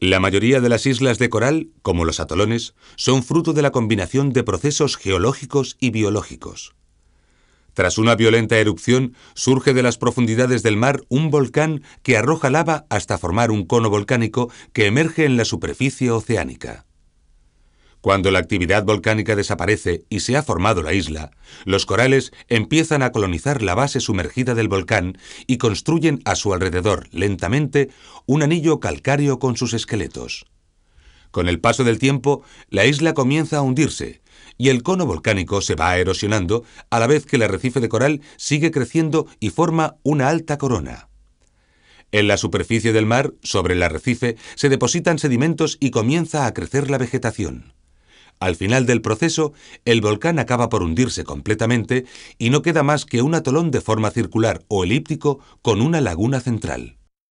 La mayoría de las islas de coral, como los atolones, son fruto de la combinación de procesos geológicos y biológicos. Tras una violenta erupción, surge de las profundidades del mar un volcán que arroja lava hasta formar un cono volcánico que emerge en la superficie oceánica. Cuando la actividad volcánica desaparece y se ha formado la isla, los corales empiezan a colonizar la base sumergida del volcán y construyen a su alrededor, lentamente, un anillo calcáreo con sus esqueletos. Con el paso del tiempo, la isla comienza a hundirse y el cono volcánico se va erosionando a la vez que el arrecife de coral sigue creciendo y forma una alta corona. En la superficie del mar, sobre el arrecife, se depositan sedimentos y comienza a crecer la vegetación. Al final del proceso, el volcán acaba por hundirse completamente y no queda más que un atolón de forma circular o elíptico con una laguna central.